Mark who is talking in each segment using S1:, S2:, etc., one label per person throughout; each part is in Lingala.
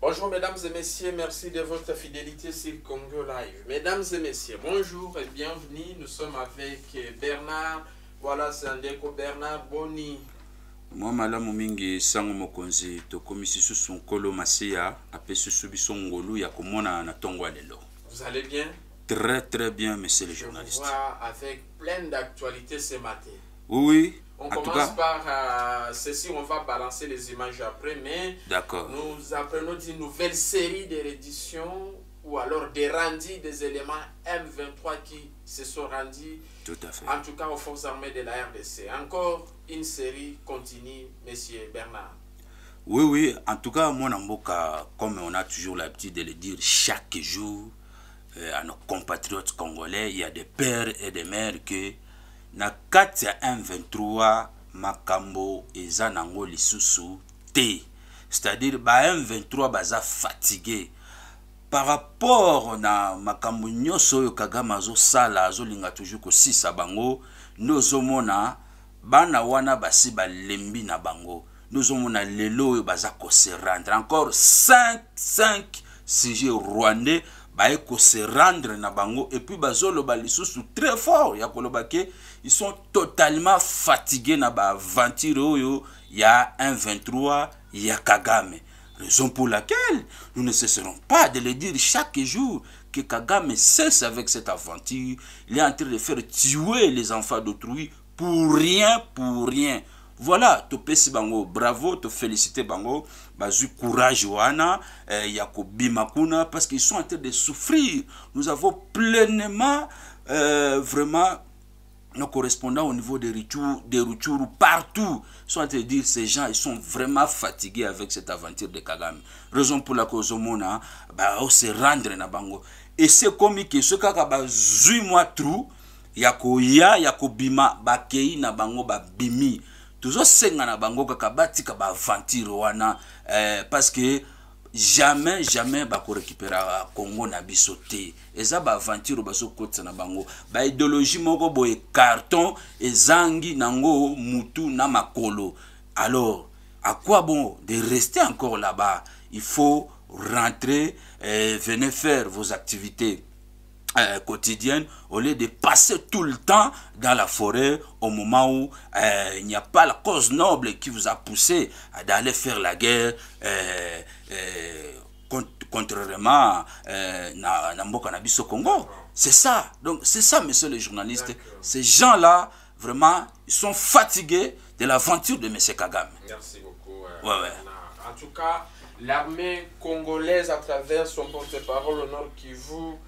S1: Bonjour mesdames et messieurs, merci de votre fidélité sur Congo Live. Mesdames et messieurs, bonjour et bienvenue. Nous sommes avec Bernard, voilà c'est un déco Bernard Boni, vous allez bien
S2: très très bien monsieur le journaliste
S1: avec plein d'actualités ce matin oui On commence par euh, ceci, on va balancer les images après, mais nous apprenons d'une nouvelle série de réditions ou alors des rendis des éléments M23 qui se sont rendus, tout à fait. en tout cas aux forces armées de la RDC. Encore une série continue, Monsieur Bernard.
S2: Oui, oui, en tout cas, moi, Namboka, comme on a toujours l'habitude de le dire, chaque jour, euh, à nos compatriotes congolais, il y a des pères et des mères que, na 4 ya 123 makambo eza nango lisusu te c'est-à-dire ba 123 baza fatigue par rapport na makambo nyonso oyo kagame azosala azolinga toujours kosisa bango nde ozomona bana wana basi balembi na bango na lelo oyo baza se rendre encore 5 5 sujet rwandais baiko se rendre na bango et puis bazoloba lisusu très fort ya koloba ils sont totalement fatigués na un oyo ya y a kagame raison pour laquelle nous ne cesserons pas de le dire chaque jour que Kagame cesse avec cette aventure. Il est en train de faire tuer les enfants d'autrui pour rien pour rien voilà topesi bango bravo féliciter bango du courage joana eh, parce qu'ils sont en train de souffrir nous avons pleinement euh, vraiment nos correspondants au niveau des routures, des Ils partout sont en train de dire ces gens ils sont vraiment fatigués avec cette aventure de Kagame. Raison pour laquelle bah, on bah, se rendre na bango. Et c'est comme que ce 8 mois moi trou ya yako ya bakei na bango ba bimi. babimi senga na bango kaka batika baaventure wana eh, parce que jamais jamais bakorécupérera congo na biso te eza baso bazokotisa na bango Ba idéologie moko boye carton ezangi nango mutu na makolo alors à quoi bon de rester encore là-bas il faut rentrer et eh, venez faire vos activités euh, quotidienne au lieu de passer tout le temps dans la forêt au moment où euh, il n'y a pas la cause noble qui vous a poussé à d'aller faire la guerre euh, contrairement à cannabis au Congo. C'est ça. Donc c'est ça, monsieur le journaliste. Ces gens-là, vraiment, ils sont fatigués de l'aventure de M. Kagame.
S1: Merci beaucoup. En tout cas, l'armée congolaise, à travers son porte-parole au Nord vous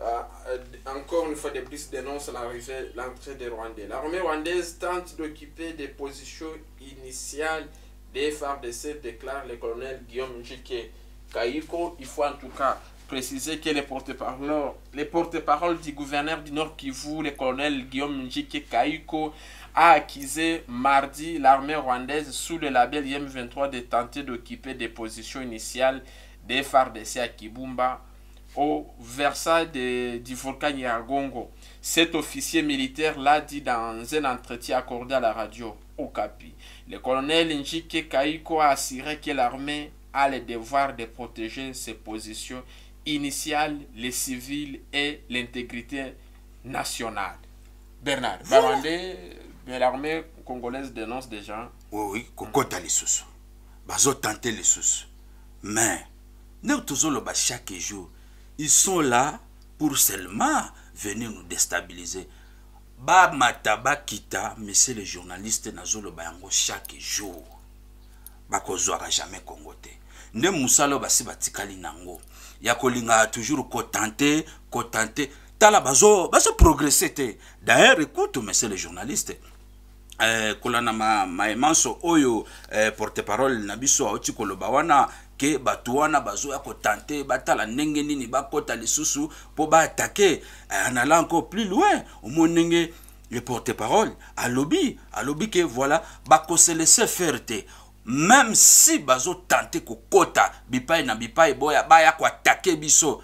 S1: euh, encore une fois de plus, dénonce l'entrée des Rwandais. L'armée rwandaise tente d'occuper des positions initiales des FARDC, déclare le colonel Guillaume Njike Kaiko. Il faut en tout cas préciser que les porte-parole porte du gouverneur du Nord Kivu, le colonel Guillaume Njike Kaiko, a accusé mardi l'armée rwandaise sous le label m 23 de tenter d'occuper des positions initiales des FARDC à Kibumba, au versant du volcan Yagongo. Cet officier militaire l'a dit dans un entretien accordé à la radio au Capi. Le colonel Njike Kaiko a assuré que l'armée a le devoir de protéger ses positions initiales, les civils et l'intégrité nationale. Bernard, l'armée congolaise dénonce déjà. Oui, oui,
S2: kokota les sous. tenter les sous. Mais, nous toujours le chaque jour. ils sont là pour seulement venir nous déstabiliser. Ba mataba kita, mais c'est les journalistes nazolo bayango chaque jour. bakozwaka jamais kongo te nde mosala basi batikali nango ya kolingaka toujours kotante kotante tala bazoprogresse te d'ailleurs écoute monsieur le journaliste eh, kolanda mayemanso ma oyo eh, porte parole na biso auti koloba wana ke bato wana bazoya kotante batala ndenge nini bakɔta lisusu mpo baatake eh, anala encore plus loin omoni ndenge le porte parole alobi alobi ke voilà bakoselese faire te même si bazotante kokɔta bipai na bipai boya baya koatake biso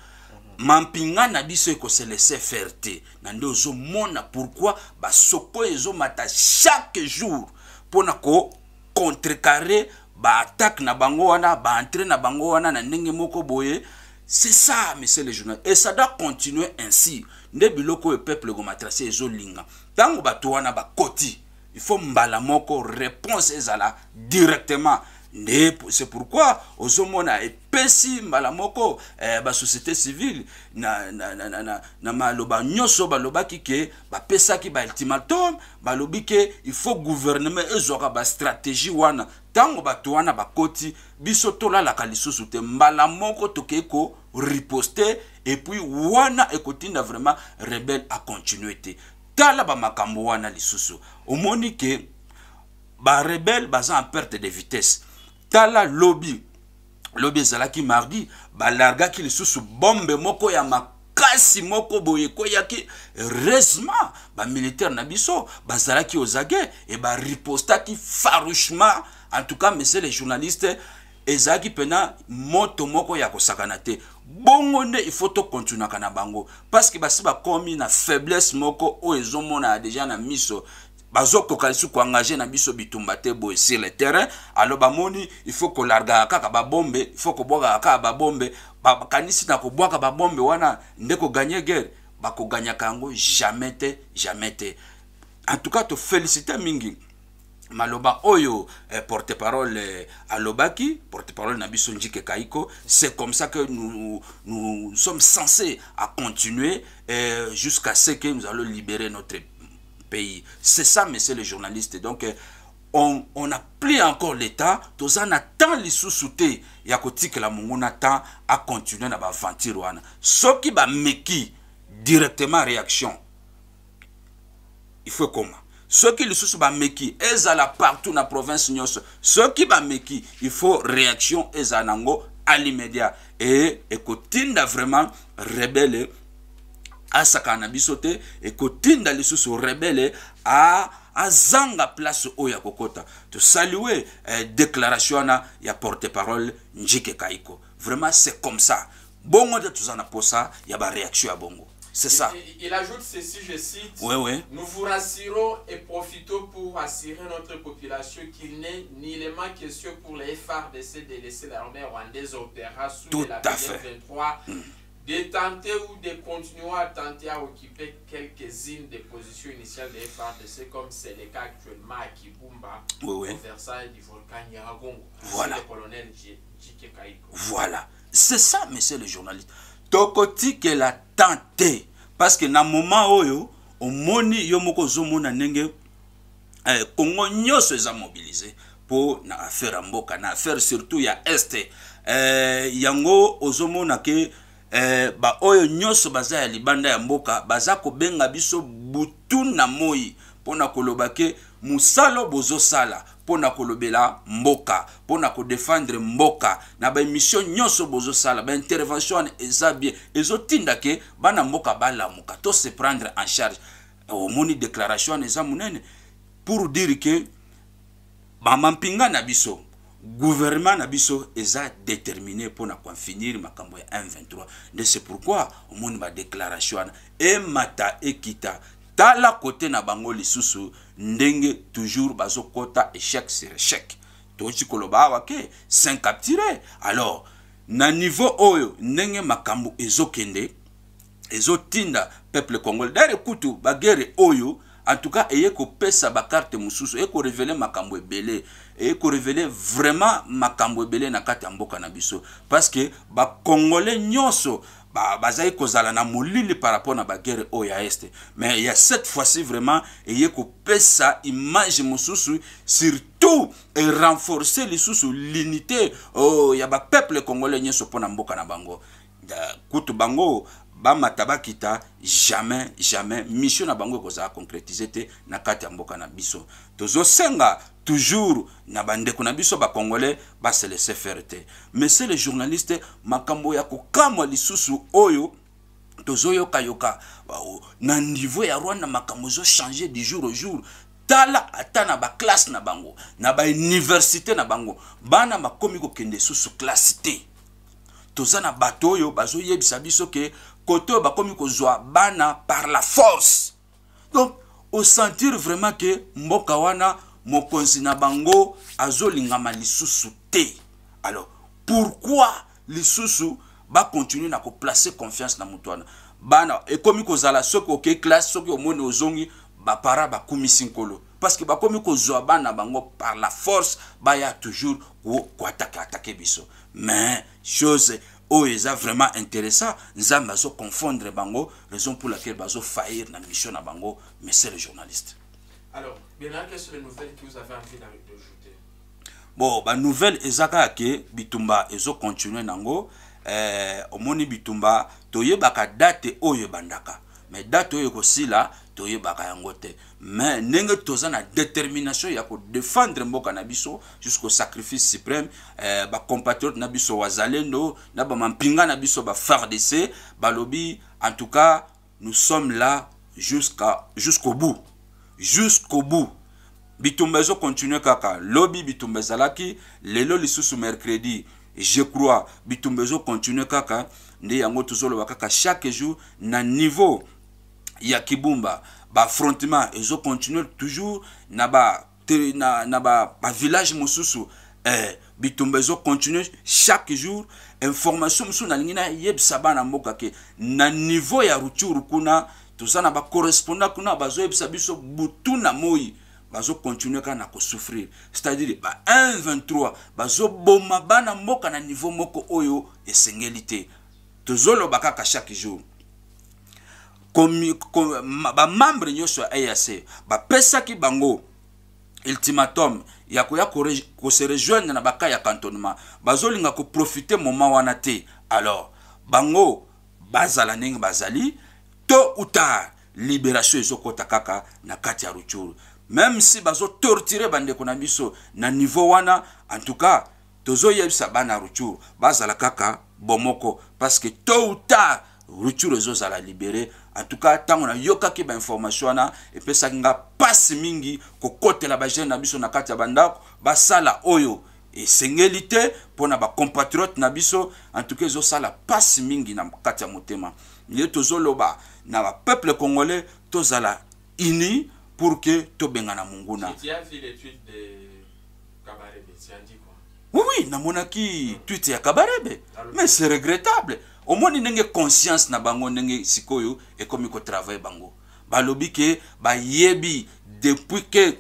S2: mampinga na biso ekoselese faire te na nde ozomona pourkui basoko ezomata chaque jour mpona kocontrecarre baattaque na bango wana baentré na bango wana na ndenge moko boye c'est ça monsieur le journal et ça doit continuer ainsi nde biloko oyo peuple gomatracé ezolinga ntango bato wana bakoti il faut mbala moko réponse ezala directement nde c'est pourquoi ozomona bapesi mbala moko eh, basociété civile na, na, na, na, na, na maloba nyonso balobaki ke bapesaki baultimatum balobi ke il faut gouvernement ezwaka bastratégie wana ntango bato wana bakoti biso tolalaka lisusu te mbala moko tokei koriposte epuis wana ekotinda vraiment rebelle acontinue te tala bamakambo wana lisusu omoni ke barebele baza en perte de vitesse tala lobi lobi ezalaki mardi balargaki lisusu bombe moko ya makasi moko boye ekoyaki heureusement bamilitaire na biso bazalaki ozage e baripostaki farouchement en tout cas monsieur le journaliste ezalaki mpena moto moko ya kosakana te bongo nde ifo tokontinuaka na bango parceke basi bakomi na faiblesse moko oyo ezomona deja na miso bazokoka lisusu koengage na biso bitumba te boye sur le terrain alo bamoni ifo kolargaka kaka babombe ifo Il kaka babombe kanisi na kobwaka babombe wana nde gagner, guerre bakoganyaka kango jamais te jamais te en tout cas que mingi maloba oyo eh, porte parole eh, alobaki porte parole na biso njike kaiko c'est comme ça que nous, nous sommes censés à continuer eh, jusqu'à ce que nous allons libérer notre c'est ça, messieurs les journalistes. Donc, euh, on, on a pris encore l'État. Tous en attend les sous-soutés. Il côté que la on attend à continuer à ventir. Ce qui va meki directement réaction. Il faut comment Ce qui le sous va meki, ezala partout dans la province nyos Ce qui va meki, il faut réaction ezanango à l'immédiat. Et n'a vraiment rebelle asakana na biso te ekotinda lisusu rebele a azanga place au yakokota. to eh, déclaration na ya porte parole njike kaiko vraiment c'est comme ça bongo de tuzana na posa ya réaction ya bongo C'est ça.
S1: Il, ajoute ceci, je cite. Oui, oui. Nous vous rassurons et profitons pour assurer notre population qu'il n'est ni qui question pour les FARDC de laisser l'armée rwandaise opérer sous la à 23 de tenter ou de continuer à tenter à occuper quelques-unes des positions initiales des FARDC, comme c'est le cas actuellement à Kibumba, oui, oui. au Versailles du volcan Nyiragongo, voilà. le colonel Jike Kaiko. Voilà,
S2: c'est ça, monsieur le journaliste. Tokoti qu'elle a tenté, parce que dans le moment où omoni yo moko ozomona ndenge eh, kongo nyonso eza mobilize mpo na affaire ya mboka na affaire surtout ya este eh, yango ozomona ke eh, baoyo nyonso baza ya libanda ya mboka baza kobenga biso butu na moi mpo na koloba ke mosalo bozosala mpo na kolobela mboka mpo na kodefendre mboka na baemisio nyonso bozosala baintervention wana eza bien ezotinda ke bana mboka balamuka to se prendre en charge eh, omoni déclaration wana eza monene pour dire ke bamampinga na biso gouvernement na biso eza déterminé mpona koinfinir makambo ya 123 nde c'est pourquoi omoni badéclaration wana emata ekita tala kote na bango lisusu ndenge toujours bazokɔta échec sur échec toki koloba awa ah, ke 5 capturé alors na niveau oyo ndenge makambo ezokende ezotinda peuple congolais dare kutu bagere oyo en tout cas eye kopesa bakarte mosusu ekorevele makambo ebele ekorevele vraiment makambo ebele na kati ya mboka na biso parce que bakongole nyonso bazali kozala na molili par rapport na baguerre oyo ya este mais ya cette fois-ci vraiment eye kopesa image mosusu surtout erenforce lisusu l'unité oh, ya bapeuple congolais nyonso mpo na mboka na bango kutu bango bamata bakita jamais jamais mission na bango ekozala concrétise te na kati ya mboka na biso tozosenga toujours na bandeko na biso bacongolais baselese faire te monsieur le journaliste makambo ya kokamwa lisusu oyo tozoyokayoka na niveau ya rwanda makambo ezochange du jour au jour tala ata na baklasse na bango na bauniversité na bango bana bakomi kokende susu klasse te toza na bato oyo bazoyebisa biso ke kote oyo bakomi kozwa bana par la force donc osentir vraiment ke mboka wana mokonzi na bango azolingama lisusu te alors pourquoi lisusu bakontinue na koplace confiance na moto wana bana ekomi kozala soki okei classe soki omoni ozongi baparent bakumisi nkolo parce que bakomi kozwa bana bango par la force baya toujours koatake atake biso mais chose oyo eza vraiment intéressant nzambe azoconfondre bango raison pour laquelle bazofaillir na mission na bango monsieur le journaliste
S1: alors bien quelles sont les nouvelles que vous avez envie d'ajouter
S2: bon banouvelle eza kaka ke bitumba ezokontinue nango eh, omoni bitumba toyebaka date oyo ebandaka me date oyo ekosila toyebaka yango te me ndenge toza na détermination ya kodefendre mboka na biso jusqu'au sacrifice suprême eh, bacompatriote na biso wazalendo na bamampinga na biso bafardc balobi en tout cas nous sommes là jusqu'au jusqu bout jusqu'au bout bitumba ezokontinue kaka lobi bitumba ezalaki lelo lisusu mercredi je crois bitumba ezokontinue kaka nde yango tozoloba kaka chaque jour na niveau ya kibumba baffrontement ezokontinue toujours na ba te, na, na ba, ba village mosusu eh, bitumba ezokontinue chaque jour information mosusu nalingi nayebisa bana mboka ke na niveau ya ruturu kuna toza na bacorrespondant kuna bazoyebisa biso butu na moi bazokontinue kaka na kosouffrir c'est-à-dire ba 123 bazoboma bana mboka na niveau moko oyo esengeli te tozoloba kaka chaque jour bamembre nyonso ya eac bapesaki bango ultimatum ya koya kose rejoindre na bakai ya cantonnement bazolinga koprofite moma wana te alors bango bazala ndenge bazali tôt ou tard libération ezokɔta kaka na kati ya rupture même si bazotortire bandeko na biso na niveau wana en tout cas tozoyebisa bana ya rupture bazala kaka bomoko parce que tôt ou tard rupture ezozala libéré en tout cas ntango nayokaki bainformation wana epesaki nga mpasi mingi kokotela bagene na biso na kati ya bandako basala oyo esengeli te mpona bacompatriote na biso en tout cas ezosala mpasi mingi na kati ya motema ye tozoloba na bapeuple congolais tozala uni pour ke tobengana monguna oui oui namonaki twite ya kabarebe mais c'est regrettable omoni ndenge conscience na bango ndenge sikoyo ekomi kotravaille bango balobi ke bayebi depuis ke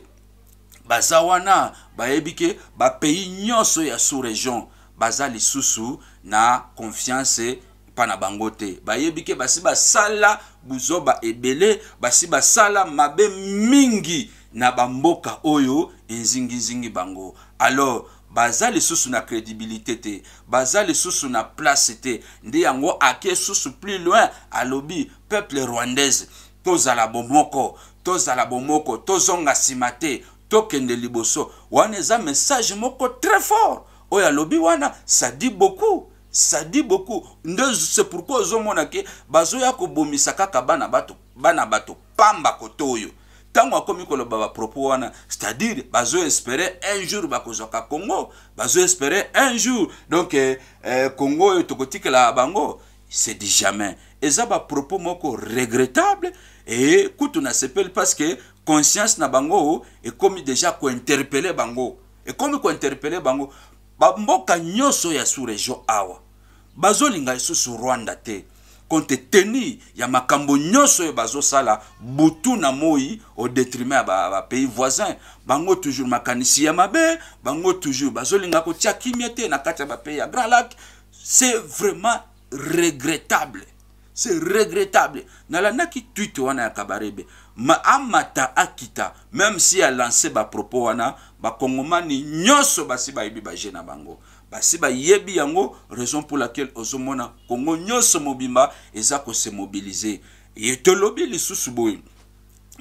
S2: baza wana bayebi ke bapays nyonso ya sous-région baza lisusu na confiance mpa na bango te bayebi ke basi basala buzoba ebele basi basala mabe mingi na bamboka oyo enzingizingi bango alors baza lisusu na crédibilité te baza lisusu na place te nde yango ake susu plus loin alobi peuple rwandaise tozala bomoko tozala bomoko tozonga nsima te tokende liboso wana eza message moko très fort oyo alobi wana ça dit beaucoup ça dit beaucoup nde c'est pourquoi ozomona ke bazoya kobomisa kaka bana bato bana bato pamba koto oyo ntango akomi koloba bapropos wana c'est-à-dire bazoespere un jour bakozwaka congo bazoespere un jour donc eh, eh, congo oyo tokotikela bango c'est du jamais eza bapropos moko regrettable e kutu nasepeli parce que conscience na bango ekomi déjà kointerpele bango ekomi kointerpele bango bamboka nyonso ya sous-région awa bazolinga lisusu rwanda te konte teni ya makambo nyonso oyo bazosala butu na moi au détriment ya bapays voisin bango toujours makanisi ya mabe bango toujours bazolinga kotia kimia te na kati ya bapays ya grand lac c'est vraiment regrettable c'est regrettable nalandaki twite wana ya kabarebe ma amata akita même si alance bapropos wana bakongomani nyonso basi bayebi baje na bango basi bayebi yango raison pour laquelle ozomona kongo nyonso mobimba eza kose mobilize ye tolobi lisusu boye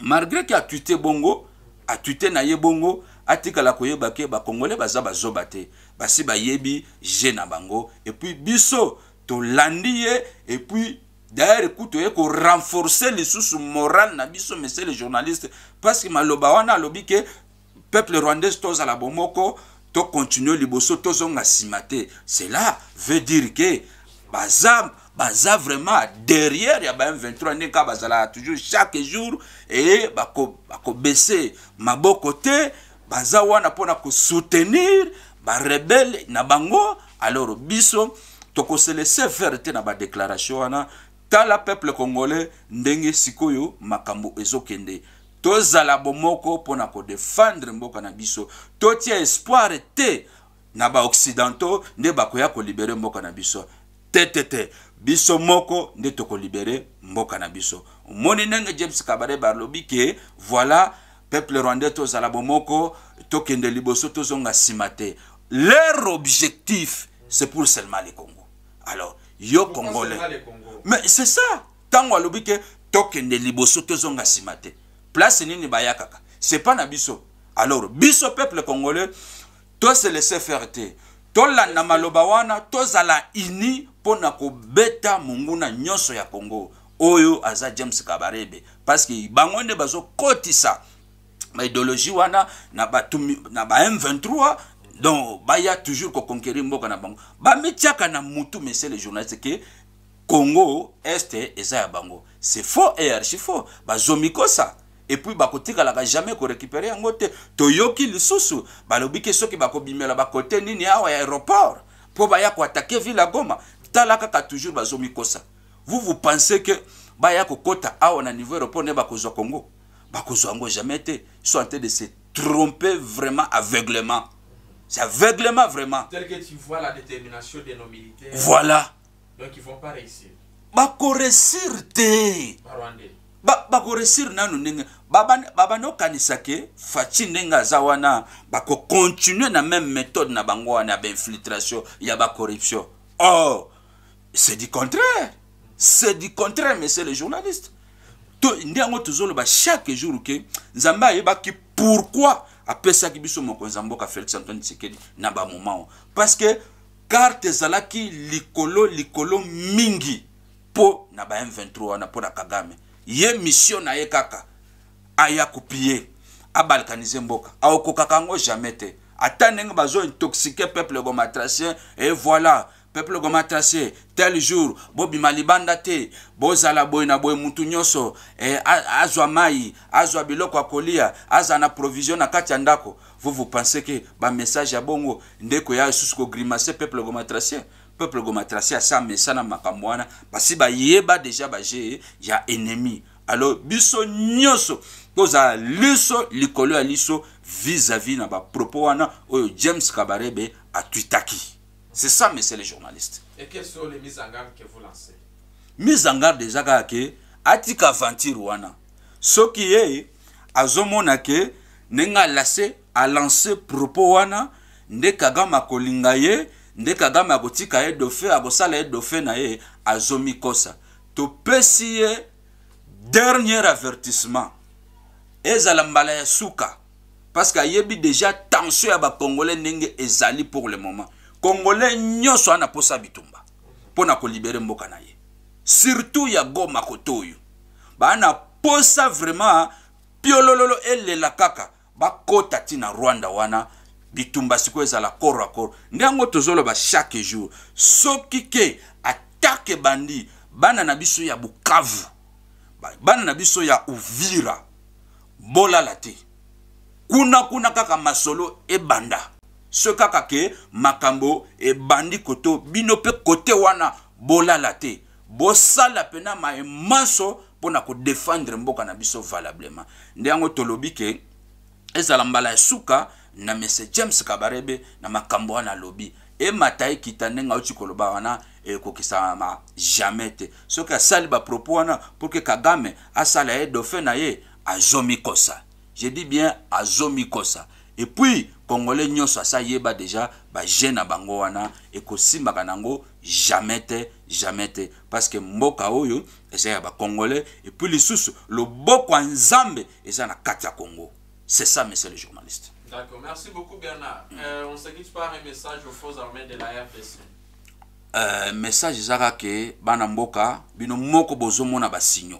S2: malgré ke atwite bongo atwite na ye bongo atikala koyeba ke bakongole baza bazoba te basi bayebi je na bango epuis biso tolandi ye epuis d'ailleurs kutu oye korenforce lisusu morale na biso monsieur le journaliste parce que maloba wana alobi ke peuple rwandaise tozala bomoko tokontinue liboso tozonga nsima te cela veut dire ke baza baza vraiment derrière ya ba m23 nde kaka bazalaka toujours chaque jour e bakobese bako maboko te baza wana mpona kosoutenir barebele na bango alors biso tokoselese faire te na badéclaration wana tala peuple congolais ndenge sikoyo makambo ezokende tozala bomoko mpo na kodefendre mboka na biso totia espoire te na baoccidentaux nde bakoya kolibere mboka na biso te te te biso moko nde tokolibere mboka na biso omoni ndenge james kabare balobi ke voila peuple rwandais tozala bomoko tokende liboso tozonga nsima te leur objectif c'est pour seulement le congo alors yo congolais mais c'est ça ntango alobi ke tokende liboso tozonga nsima te place nini bayakaka c'est pas na biso alors biso peuple congolais tose laisser faire te tolanda maloba wana tozala ini mpo na kobeta monguna nyonso ya congo oyo aza james kabarebe parceke bango nde bazokotisa baidéologie wana na ba m23 donc baya toujours koconquérir mboka na bango bamitiaka na mutu monsieur le journaliste ke congo este eza ya bango c'est faux et archi faux bazomikosa et puis bakotikalaka jamais korécupere yango te toyoki lisusu balobi ke soki bako te nini awa ah, ya aéroport mpo baya attaquer ville la goma talaka ka toujours bah, kosa. vous vous pensez que baya kota awa ah, na niveau aéroport ne bako zo congo bakozwa yango jamais te so en train de se tromper vraiment aveuglement c'est aveuglement vraiment
S1: tel que tu vois la détermination de nos militaires voilà donc ils vont pas réussir
S2: bah, réussir te bah, réussir nanu ndenge babandi okanisa ke faci ndenge aza wana bakokontinue na meme méthode na bango wana ya bainfiltration ya bacorruption or oh, c'est du contraire c'est du contraire monsieur le journaliste to nde yango tozoloba chaque jour ke nzambe ayebaki pourquoi apesaki biso mokonzi ya mboka félix antoine tshisekedi na bamomao parce que karte ezalaki likolo likolo mingi mpo na ba m23 wana mpo na kagame ye mission na ye kaka aya kopie abalkanize mboka aokokaka yango jamais te ata ndenge bazointoxike peuple gomatracien e voilà peuple gomatracien tel jour bobima libanda te bozala boye na boye mutu nyonso e, azwa mai azwa biloko akolia aza na provision na kati ya ndako vous vous pensez ke bamessage ya bongo nde koya lisusu kogrimase peuple gomatracien peuple gomatracien asa mesa na makambo wana basi bayeba deja baje ya ennemi alors biso nyonso tozala liso likolo ya liso vis-à-vis na bapropos wana oyo james kabarebe atwitaki c'est ça monsieur le journaliste mise en garde eza kaka ke atika aventure wana soki ye azomona ke ndenge alase alance propos wana nde kagame akolinga ye nde kagame akotika ye dauphin akosala ye dauphin na ye azomikosa topesi ye dernier avertissement ezala mbala ya suka parce que ayebi déjà tension ya bacongolais ndenge ezali pour le moment congolais nyonso anaposa bitumba mpo na kolibere mboka na ye surtout ya goma koto oyo baanaposa vraiment piolololo elela kaka bakota ti na rwanda wana bitumba sikoyo ezala koro akoro nde yango tozoloba chaque jour soki ke atake bandi bana na biso ya bukavu bana na biso ya uvira bolala te kuna kuna kaka masolo ebanda so kaka ke makambo ebandi koto bino mpe kote wana bolala te bosala mpena maemanso mpo na kodefendre mboka na biso valablement nde yango tolobi ke ezala mbala ya suka na mese james kabarebe na makambo wana alobi emata ekita ndenge auti koloba wana ekokisama jamais te soki asali bapropos wana mpo ke kagame asala ye dauphin na ye azomikosa je dis bien azomikosa et puis congolais nyonso asa yeba déjà bajeune na bango wana ekosimbaka nango jamais te jamais te parce que mboka oyo eza ya bacongolais et puis lisusu loboko ya nzambe eza na kati ya congo c'est ça monsieur le journaliste
S1: D'accord, merci beaucoup Bernard. Mm. Euh, on se quitte par un message aux faux armées de la RDC.
S2: Euh, message ezaka ke bana mboka bino moko bozomona basinyo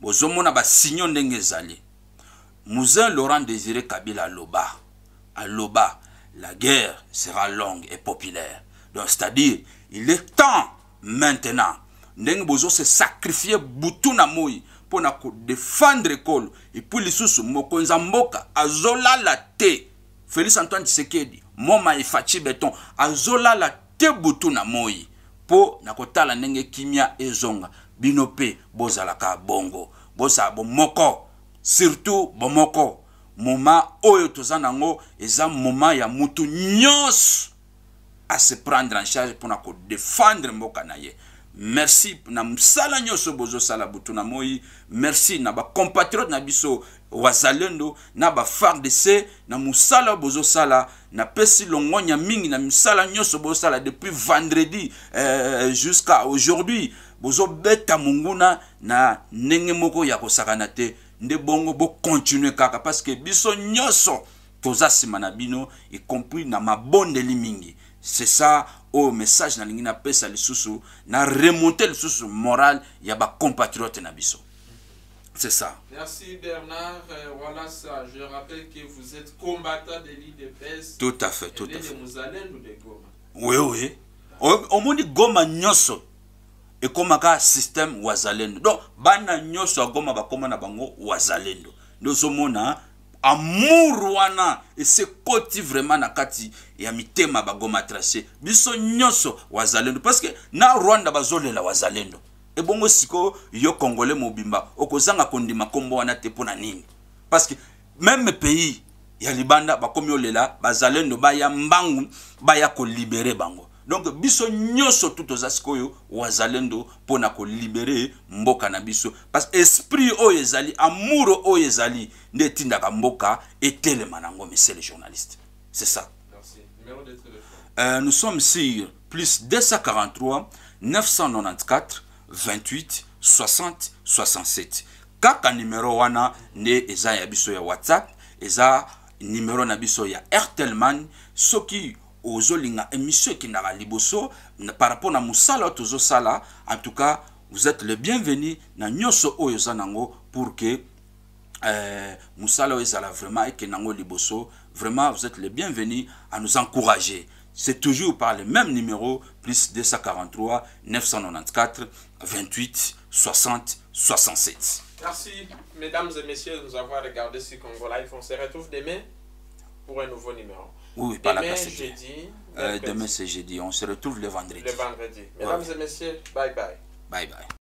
S2: bozomona basinyo ndenge ezali mousin laurent désiré kabila aloba aloba la guerre sera longue et populaire donc c'est-à-dire il est temps maintenant ndenge bozose sacrifier butu na moi mpo na kodefendre ekolo epui lisusu mokonzi ya mboka azolala te félix antoine tshisekedi moma efaci beton azolala te butu na moi mpo na kotala ndenge kimia ezonga bino mpe bozalaka bongo bozala bomoko surtout bomoko moma oyo toza nango eza moma ya mutu nyonso ase prendre en charge mpona kodefendre mboka na ye merci na mosala nyonso bozosala butu na moi merci na bacompatriote na biso wazalendo na bafardc na mosala oyo bozosala napesi longonya mingi na misala nyonso bozosala depuis vendredi euh, jusqu'à aujourd'hui bozobeta munguna na nenge moko ya kosakana te nde bongo continue kaka que biso nyoso toza nsima na bino y compris na mabondeli mingi c'est ça au message na pesa napesa lisusu na le lisusu moral ya compatriotes na biso C'est ça.
S1: Merci Bernard. Euh, voilà ça. Je rappelle que vous êtes combattant de l'IDPS. Tout à fait, tout à fait. Oui,
S2: oui. Au moni Goma Nyoso, ekomaka systeme wazalendo donc bana nyonso agoma bakoma na bango wazalendo nde ozomona amour wana esekoti vraiment na kati ya mitema bagoma trace biso nyonso wazalendo parceke na rwanda bazolela wazalendo ebongo sikoyo yo congolais mobimba okozanga kondima nkombo wana te mpo na nini parceke meme pays ya libanda bakomi olela bazalendo baya mbangu baya kolibere bango donc biso nyonso tu toza sikoyo wazalendo mpo na kolibere mboka na biso parce esprit oyo ezali amuro oyo ezali nde etindaka mboka etelema nango monsieur le journaliste c'est ça Merci. Euh, nous sommes sur plus 243 994 28 60 67 kaka numero wana nde eza ya biso ya whatsapp eza numero na biso ya airtelman soki ozolinga émission ekendaka liboso par rapport à Musala en tout cas vous êtes le bienvenu na nyonso oyo pour que euh, et vraiment Nango liboso vraiment vous êtes le bienvenu à nous encourager c'est toujours par le même numéro plus 243 994 28 60 67
S1: merci mesdames et messieurs de nous avoir regardé ce Congo Live on se retrouve demain pour un nouveau numéro oui, par la grâce
S2: euh, demain, c'est jeudi. On se retrouve le vendredi. Le vendredi. Mesdames
S1: et messieurs, bye bye.
S2: Bye bye.